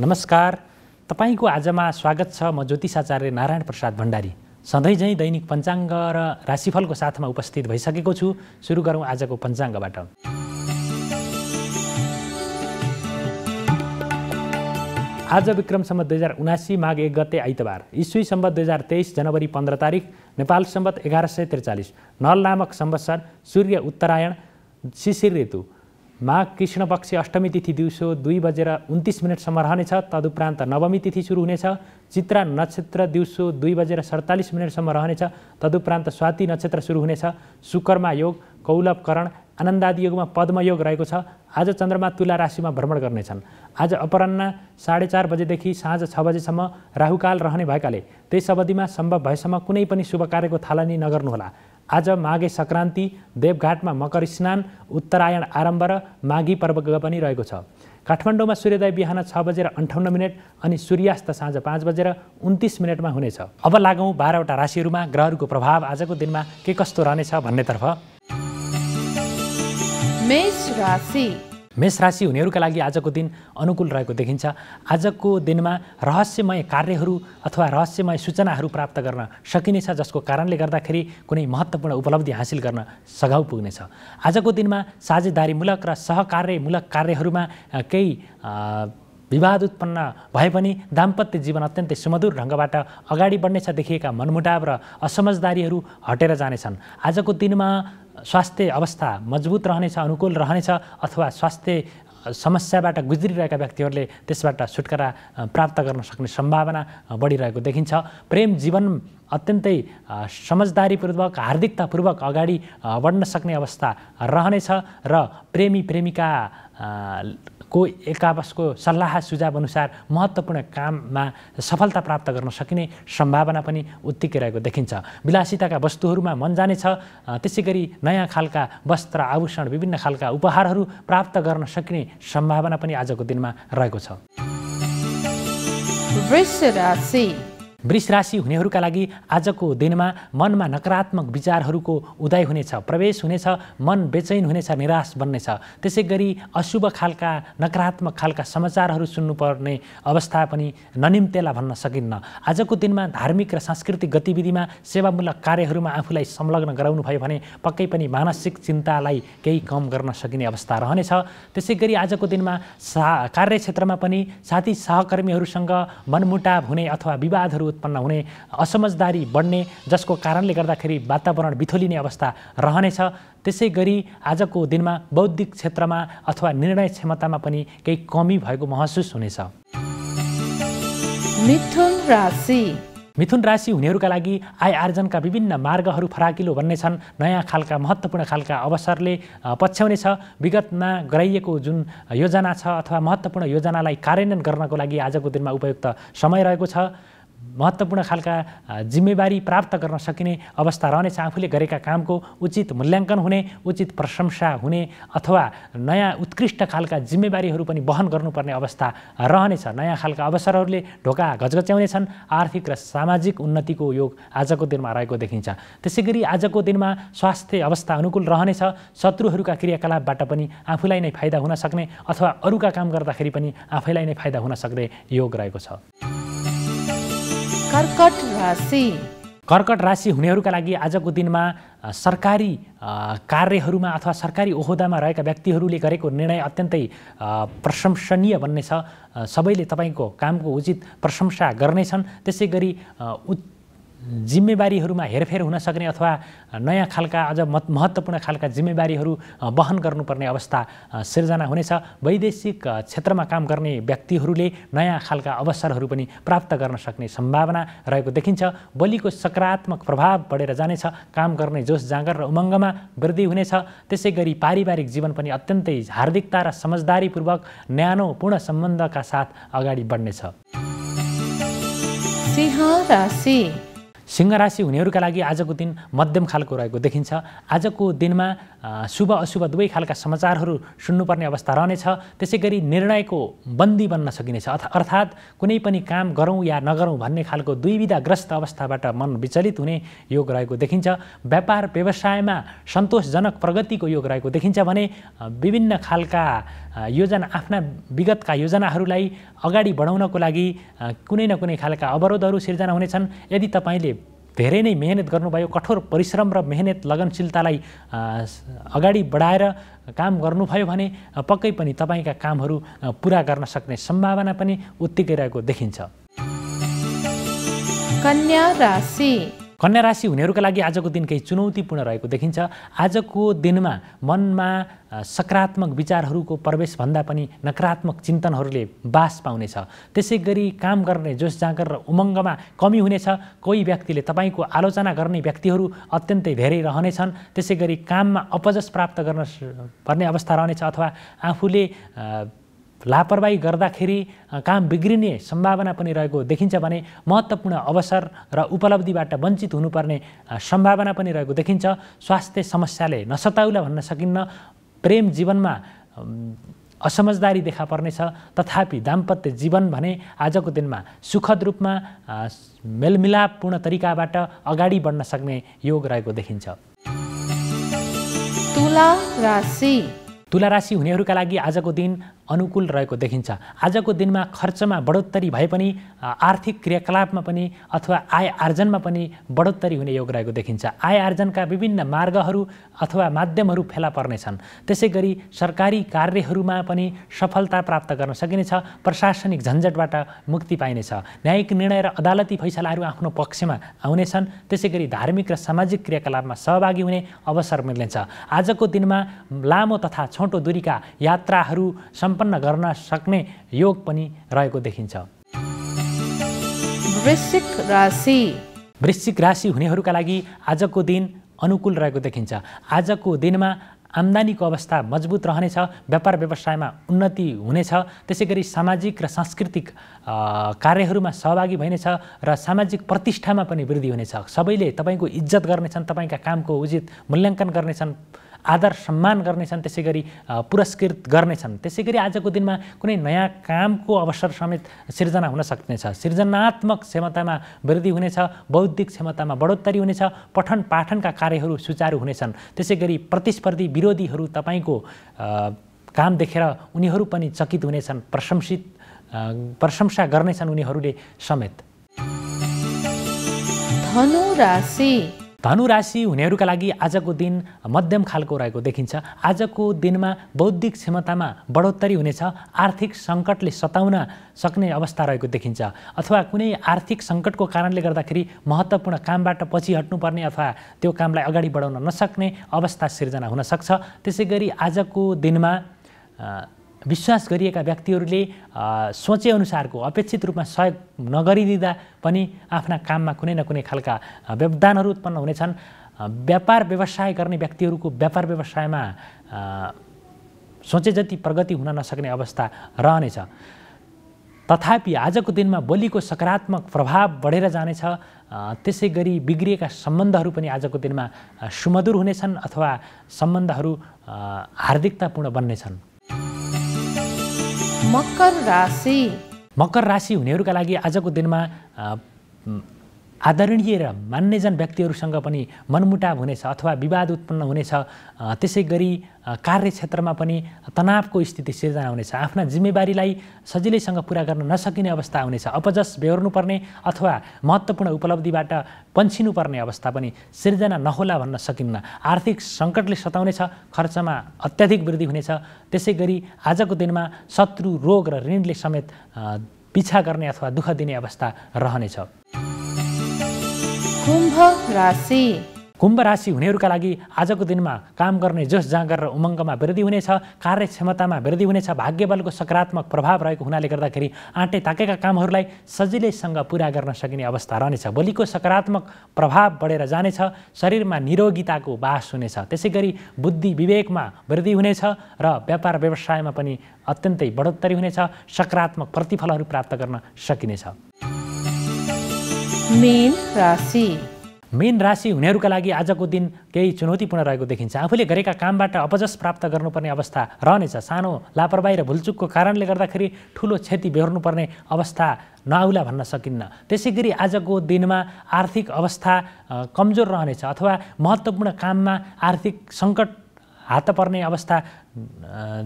नमस्कार तपाईँको आजमा स्वागत छ म ज्योतिषाचार्य नारायण प्रसाद भण्डारी सधैँ झैँ दैनिक पञ्चाङ्ग र राशिफलको साथमा उपस्थित भइसकेको छु सुरु गरौँ आजको पञ्चाङ्गबाट आज विक्रम सम्बत दुई हजार उनासी माघ एक गते आइतबार इस्वी सम्बत दुई हजार तेइस जनवरी पन्ध्र तारिक नेपाल सम्बत एघार सय त्रिचालिस नल नामक संवत्सर सूर्य उत्तरायण शिशिर ऋतु माघ कृष्णपक्ष अष्टमी तिथि दिउँसो दुई बजेर उन्तिस मिनटसम्म रहनेछ तदुपरान्त नवमी तिथि सुरु हुनेछ चित्रा नक्षत्र दिउँसो दुई बजेर सडतालिस मिनटसम्म रहनेछ तदुपरान्त स्वाति नक्षत्र सुरु हुनेछ सुकर्मा योग कौलभकरण आनन्दादि योगमा पद्मयोग रहेको छ आज चन्द्रमा तुला राशिमा भ्रमण गर्नेछन् आज अपरान्न साढे चार बजेदेखि साँझ छ बजेसम्म राहुकाल रहने भएकाले त्यस अवधिमा सम्भव भएसम्म कुनै पनि शुभ कार्यको थालनी नगर्नुहोला आज माघे सङ्क्रान्ति देवघाटमा मकर स्नान उत्तरायण आरम्भ र माघी पर्व पनि रहेको छ काठमाडौँमा सूर्योदय बिहान छ बजेर अन्ठाउन्न मिनट अनि सूर्यास्त साँझ पाँच बजेर उन्तिस मिनटमा हुनेछ अब लागौँ बाह्रवटा राशिहरूमा ग्रहहरूको प्रभाव आजको दिनमा के कस्तो रहनेछ भन्नेतर्फ मेष राशि हुनेहरूका लागि आजको दिन अनुकूल रहेको देखिन्छ आजको दिनमा रहस्यमय कार्यहरू अथवा रहस्यमय सूचनाहरू प्राप्त गर्न सकिनेछ जसको कारणले गर्दाखेरि कुनै महत्त्वपूर्ण उपलब्धि हासिल गर्न सघाउ पुग्नेछ आजको दिनमा साझेदारीमूलक र सहकार्यमूलक कार्यहरूमा केही विवाद उत्पन्न भए पनि दाम्पत्य जीवन अत्यन्तै सुमधुर ढङ्गबाट अगाडि बढ्नेछ देखिएका मनमुटाव र असमझदारीहरू हटेर जानेछन् आजको दिनमा स्वास्थ्य अवस्था मजबुत रहनेछ अनुकूल रहनेछ अथवा स्वास्थ्य समस्याबाट गुज्रिरहेका व्यक्तिहरूले त्यसबाट छुटकारा प्राप्त गर्न सक्ने सम्भावना बढिरहेको देखिन्छ प्रेम जीवन अत्यन्तै समझदारीपूर्वक हार्दिकतापूर्वक अगाडि बढ्न सक्ने अवस्था रहनेछ र प्रेमी प्रेमिका को एकापसको सल्लाह सुझाव अनुसार महत्त्वपूर्ण काममा सफलता प्राप्त गर्न सकिने सम्भावना पनि उत्तिकै रहेको देखिन्छ विलासिताका वस्तुहरूमा मन जानेछ त्यसै गरी नयाँ खालका वस्त्र आभूषण विभिन्न खालका उपहारहरू प्राप्त गर्न सकिने सम्भावना पनि आजको दिनमा रहेको छ वृष राशि हुनेहरूका लागि आजको दिनमा मनमा नकारात्मक विचारहरूको उदय हुनेछ प्रवेश हुनेछ मन बेचैन हुनेछ निराश बन्नेछ त्यसै गरी अशुभ खालका नकारात्मक खालका समाचारहरू सुन्नुपर्ने अवस्था पनि ननिम्तेला भन्न सकिन्न आजको दिनमा धार्मिक र सांस्कृतिक गतिविधिमा सेवामूलक कार्यहरूमा आफूलाई संलग्न गराउनु भयो भने पक्कै पनि मानसिक चिन्तालाई केही कम गर्न सकिने अवस्था रहनेछ त्यसै गरी आजको दिनमा सा कार्यक्षेत्रमा पनि साथी सहकर्मीहरूसँग मनमुटाव हुने अथवा विवादहरू उत्पन्न हुने असमझदारी बढ्ने जसको कारणले गर्दाखेरि वातावरण बिथोलिने अवस्था रहनेछ त्यसै गरी आजको दिनमा बौद्धिक क्षेत्रमा अथवा निर्णय क्षमतामा पनि केही कमी भएको महसुस हुनेछ मिथुन राशि मिथुन राशि हुनेहरूका लागि आय आर्जनका विभिन्न मार्गहरू फराकिलो भन्ने छन् नयाँ खालका महत्त्वपूर्ण खालका अवसरले पछ्याउनेछ विगतमा गराइएको जुन योजना छ अथवा महत्त्वपूर्ण योजनालाई कार्यान्वयन गर्नको लागि आजको दिनमा उपयुक्त समय रहेको छ महत्त्वपूर्ण खालका जिम्मेवारी प्राप्त गर्न सकिने अवस्था रहनेछ आफूले गरेका कामको उचित मूल्याङ्कन हुने उचित प्रशंसा हुने अथवा नयाँ उत्कृष्ट खालका जिम्मेवारीहरू पनि वहन गर्नुपर्ने अवस्था रहनेछ नयाँ खालका अवसरहरूले ढोका घचघच्याउनेछन् आर्थिक र सामाजिक उन्नतिको योग आजको दिनमा रहेको देखिन्छ त्यसै गरी आजको दिनमा स्वास्थ्य अवस्था अनुकूल रहनेछ शत्रुहरूका क्रियाकलापबाट पनि आफूलाई नै फाइदा हुन सक्ने अथवा अरूका काम गर्दाखेरि पनि आफैलाई नै फाइदा हुन सक्ने योग रहेको छ कर्कट राशि कर्कट राशि हुनेहरूका लागि आजको दिनमा सरकारी कार्यहरूमा अथवा सरकारी ओहदामा रहेका व्यक्तिहरूले गरेको निर्णय अत्यन्तै प्रशंसनीय भन्ने छ सबैले तपाईँको कामको उचित प्रशंसा गर्नेछन् त्यसै गरी उच्च जिम्मेवारीहरूमा हेरफेर हुन सक्ने अथवा नयाँ खालका अझ महत्त्वपूर्ण खालका जिम्मेवारीहरू वहन गर्नुपर्ने अवस्था सिर्जना हुनेछ वैदेशिक क्षेत्रमा काम गर्ने व्यक्तिहरूले नयाँ खालका अवसरहरू पनि प्राप्त गर्न सक्ने सम्भावना रहेको देखिन्छ बलिको सकारात्मक प्रभाव बढेर जानेछ काम गर्ने जोस जाँगर र उमङ्गमा वृद्धि हुनेछ त्यसै गरी पारिवारिक जीवन पनि अत्यन्तै हार्दिकता र समझदारीपूर्वक न्यानोपूर्ण सम्बन्धका साथ अगाडि बढ्नेछ सिंह सिंह राशि हुनेहरूका लागि आजको दिन मध्यम खालको रहेको देखिन्छ आजको दिनमा शुभ अशुभ दुवै खालका समाचारहरू सुन्नुपर्ने अवस्था रहनेछ त्यसै गरी निर्णयको बन्दी बन्न सकिनेछ अर्थात् कुनै पनि काम गरौँ या नगरौँ भन्ने खालको दुईविधाग्रस्त अवस्थाबाट मन विचलित हुने योग रहेको देखिन्छ व्यापार व्यवसायमा सन्तोषजनक प्रगतिको योग रहेको देखिन्छ भने विभिन्न खालका योजना आफ्ना विगतका योजनाहरूलाई अगाडि बढाउनको लागि कुनै न कुनै खालका अवरोधहरू सिर्जना हुनेछन् यदि तपाईँले धेरै नै मेहनत गर्नुभयो कठोर परिश्रम र मेहनत लगनशीलतालाई अगाडि बढाएर काम गर्नुभयो भने पक्कै पनि तपाईँका कामहरू पुरा गर्न सक्ने सम्भावना पनि उत्तिकै रहेको देखिन्छ कन्या राशि कन्या राशि हुनेहरूका लागि आजको दिन केही चुनौतीपूर्ण रहेको देखिन्छ आजको दिनमा मनमा सकारात्मक विचारहरूको प्रवेशभन्दा पनि नकारात्मक चिन्तनहरूले बास पाउनेछ त्यसै गरी काम गर्ने जोस जाँगर र उमङ्गमा कमी हुनेछ कोही व्यक्तिले तपाईँको आलोचना गर्ने व्यक्तिहरू अत्यन्तै धेरै रहनेछन् त्यसै गरी काममा अपजस प्राप्त गर्न पर्ने अवस्था रहनेछ अथवा आफूले लापरवाही गर्दाखेरि काम बिग्रिने सम्भावना पनि रहेको देखिन्छ भने महत्त्वपूर्ण अवसर र उपलब्धिबाट वञ्चित हुनुपर्ने सम्भावना पनि रहेको देखिन्छ स्वास्थ्य समस्याले नसताउला भन्न सकिन्न प्रेम जीवनमा असमझदारी देखा पर्नेछ तथापि दाम्पत्य जीवन भने आजको दिनमा सुखद रूपमा मेलमिलापपूर्ण तरिकाबाट अगाडि बढ्न सक्ने योग रहेको देखिन्छ तुला राशि तुला राशि हुनेहरूका लागि आजको दिन अनुकूल रहेको देखिन्छ आजको दिनमा खर्चमा बढोत्तरी भए पनि आर्थिक क्रियाकलापमा पनि अथवा आय आर्जनमा पनि बढोत्तरी हुने योग रहेको देखिन्छ आय आर्जनका विभिन्न मार्गहरू अथवा माध्यमहरू फेला पर्नेछन् त्यसै गरी सरकारी कार्यहरूमा पनि सफलता प्राप्त गर्न सकिनेछ प्रशासनिक झन्झटबाट मुक्ति पाइनेछ न्यायिक निर्णय र अदालती फैसलाहरू आफ्नो पक्षमा आउनेछन् त्यसै गरी धार्मिक र सामाजिक क्रियाकलापमा सहभागी हुने अवसर मिल्नेछ आजको दिनमा लामो तथा छोटो दूरीका यात्राहरू सम् सम्पन्न गर्न सक्ने योग पनि रहेको देखिन्छ वृश्चिक राशि वृश्चिक राशि हुनेहरूका लागि आजको दिन अनुकूल रहेको देखिन्छ आजको दिनमा आम्दानीको अवस्था मजबुत रहनेछ व्यापार व्यवसायमा उन्नति हुनेछ त्यसै गरी सामाजिक र सांस्कृतिक कार्यहरूमा सहभागी भइनेछ र सामाजिक प्रतिष्ठामा पनि वृद्धि हुनेछ सबैले तपाईँको इज्जत गर्नेछन् तपाईँका कामको उचित मूल्याङ्कन गर्नेछन् आदर सम्मान गर्नेछन् त्यसै गरी पुरस्कृत गर्नेछन् त्यसै गरी आजको दिनमा कुनै नयाँ कामको अवसर समेत सिर्जना हुन सक्नेछ सृजनात्मक क्षमतामा वृद्धि हुनेछ बौद्धिक क्षमतामा बढोत्तरी हुनेछ पठन पाठनका कार्यहरू सुचारू हुनेछन् त्यसै गरी प्रतिस्पर्धी विरोधीहरू तपाईँको काम देखेर उनीहरू पनि चकित हुनेछन् प्रशंसित प्रशंसा गर्नेछन् उनीहरूले समेत धनु राशि धनु राशि हुनेहरूका लागि आजको दिन मध्यम खालको रहेको देखिन्छ आजको दिनमा बौद्धिक क्षमतामा बढोत्तरी हुनेछ आर्थिक सङ्कटले सताउन सक्ने अवस्था रहेको देखिन्छ अथवा कुनै आर्थिक सङ्कटको कारणले गर्दाखेरि महत्त्वपूर्ण कामबाट पछि हट्नुपर्ने अथवा त्यो कामलाई अगाडि बढाउन नसक्ने अवस्था सिर्जना हुनसक्छ त्यसै गरी आजको दिनमा विश्वास गरिएका व्यक्तिहरूले सोचेअनुसारको अपेक्षित रूपमा सहयोग नगरिदिँदा पनि आफ्ना काममा कुनै न कुनै खालका व्यवधानहरू उत्पन्न हुनेछन् व्यापार व्यवसाय गर्ने व्यक्तिहरूको व्यापार व्यवसायमा सोचे जति प्रगति हुन नसक्ने अवस्था रहनेछ तथापि आजको दिनमा बोलीको सकारात्मक प्रभाव बढेर जानेछ त्यसै गरी बिग्रिएका सम्बन्धहरू पनि आजको दिनमा सुमधुर हुनेछन् अथवा सम्बन्धहरू हार्दिकतापूर्ण बन्नेछन् मकर राशि मकर राशि हुनेहरूका लागि आजको दिनमा आदरणीय र मान्यजन व्यक्तिहरूसँग पनि मनमुटाव हुनेछ अथवा विवाद उत्पन्न हुनेछ त्यसै गरी कार्यक्षेत्रमा पनि तनावको स्थिति सिर्जना हुनेछ आफ्ना जिम्मेवारीलाई सजिलैसँग पुरा गर्न नसकिने अवस्था हुनेछ अपजस बेहोर्नुपर्ने अथवा महत्त्वपूर्ण उपलब्धिबाट पन्छिनुपर्ने अवस्था पनि सिर्जना नहोला भन्न सकिन्न आर्थिक सङ्कटले सताउनेछ खर्चमा अत्याधिक वृद्धि हुनेछ त्यसै गरी आजको दिनमा शत्रु रोग र ऋणले समेत पिछा गर्ने अथवा दुःख दिने अवस्था रहनेछ कुम्भ राशि कुम्भ राशि हुनेहरूका लागि आजको दिनमा काम गर्ने जोस जाँगर र उमङ्गमा वृद्धि हुनेछ कार्यक्षमतामा वृद्धि हुनेछ बलको सकारात्मक प्रभाव रहेको हुनाले गर्दाखेरि आँटे ताकेका कामहरूलाई सजिलैसँग पुरा गर्न सकिने अवस्था रहनेछ भोलिको सकारात्मक प्रभाव बढेर जानेछ शरीरमा निरोगिताको बास हुनेछ त्यसै गरी बुद्धि विवेकमा वृद्धि हुनेछ र व्यापार व्यवसायमा पनि अत्यन्तै बढोत्तरी हुनेछ सकारात्मक प्रतिफलहरू प्राप्त गर्न सकिनेछ मेन राशि मेन राशि हुनेहरूका लागि आजको दिन केही चुनौतीपूर्ण रहेको देखिन्छ आफूले गरेका कामबाट अपजस प्राप्त गर्नुपर्ने अवस्था रहनेछ सानो लापरवाही र भुलचुकको कारणले गर्दाखेरि ठुलो क्षति बेहोर्नुपर्ने अवस्था नआउला भन्न सकिन्न त्यसै गरी आजको दिनमा आर्थिक अवस्था कमजोर रहनेछ अथवा महत्त्वपूर्ण काममा आर्थिक सङ्कट हात पर्ने अवस्था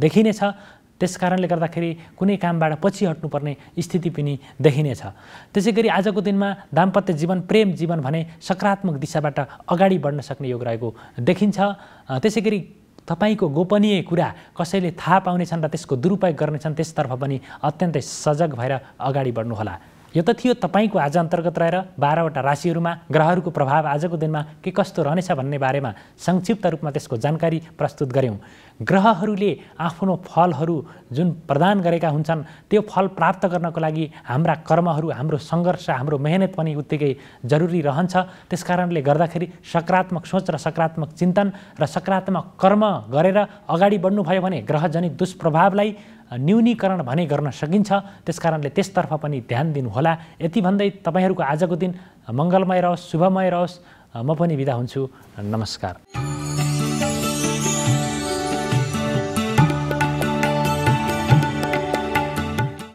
देखिनेछ त्यस कारणले गर्दाखेरि कुनै कामबाट पछि हट्नुपर्ने स्थिति पनि देखिनेछ त्यसै गरी आजको दिनमा दाम्पत्य जीवन प्रेम जीवन भने सकारात्मक दिशाबाट अगाडि बढ्न सक्ने योग रहेको देखिन्छ त्यसै गरी तपाईँको गोपनीय कुरा कसैले थाहा पाउनेछन् र त्यसको दुरुपयोग गर्नेछन् त्यसतर्फ पनि अत्यन्तै सजग भएर अगाडि बढ्नुहोला यो त थियो तपाईँको आज अन्तर्गत रहेर बाह्रवटा राशिहरूमा ग्रहहरूको प्रभाव आजको दिनमा के कस्तो रहनेछ भन्ने बारेमा संक्षिप्त रूपमा त्यसको जानकारी प्रस्तुत गऱ्यौँ ग्रहहरूले आफ्नो फलहरू जुन प्रदान गरेका हुन्छन् त्यो फल प्राप्त गर्नको लागि हाम्रा कर्महरू हाम्रो सङ्घर्ष हाम्रो मेहनत पनि उत्तिकै जरुरी रहन्छ त्यस कारणले गर्दाखेरि सकारात्मक सोच र सकारात्मक चिन्तन र सकारात्मक कर्म गरेर अगाडि बढ्नुभयो भने ग्रहजनित दुष्प्रभावलाई न्यूनीकरण भने गर्न सकिन्छ त्यस कारणले त्यसतर्फ पनि ध्यान दिनुहोला यति भन्दै तपाईँहरूको आजको दिन मङ्गलमय रहोस् शुभमय रहोस् म पनि बिदा हुन्छु नमस्कार